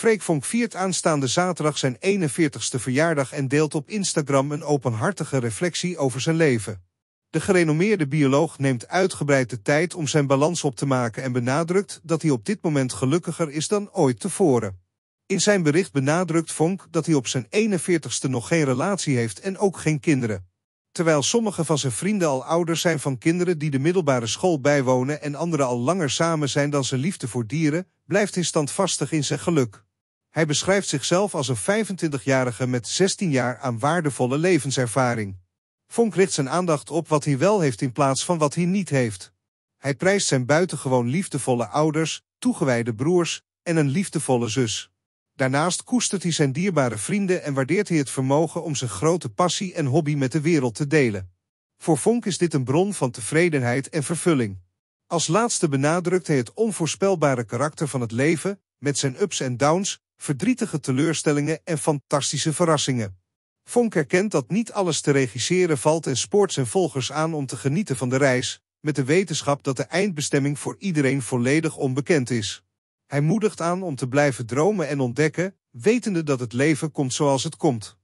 Freek Vonk viert aanstaande zaterdag zijn 41ste verjaardag en deelt op Instagram een openhartige reflectie over zijn leven. De gerenommeerde bioloog neemt uitgebreid de tijd om zijn balans op te maken en benadrukt dat hij op dit moment gelukkiger is dan ooit tevoren. In zijn bericht benadrukt Vonk dat hij op zijn 41ste nog geen relatie heeft en ook geen kinderen. Terwijl sommige van zijn vrienden al ouders zijn van kinderen die de middelbare school bijwonen en anderen al langer samen zijn dan zijn liefde voor dieren, blijft hij standvastig in zijn geluk. Hij beschrijft zichzelf als een 25-jarige met 16 jaar aan waardevolle levenservaring. Vonk richt zijn aandacht op wat hij wel heeft in plaats van wat hij niet heeft. Hij prijst zijn buitengewoon liefdevolle ouders, toegewijde broers en een liefdevolle zus. Daarnaast koestert hij zijn dierbare vrienden en waardeert hij het vermogen om zijn grote passie en hobby met de wereld te delen. Voor Vonk is dit een bron van tevredenheid en vervulling. Als laatste benadrukt hij het onvoorspelbare karakter van het leven, met zijn ups en downs, verdrietige teleurstellingen en fantastische verrassingen. Fonk erkent dat niet alles te regisseren valt en spoort zijn volgers aan om te genieten van de reis, met de wetenschap dat de eindbestemming voor iedereen volledig onbekend is. Hij moedigt aan om te blijven dromen en ontdekken, wetende dat het leven komt zoals het komt.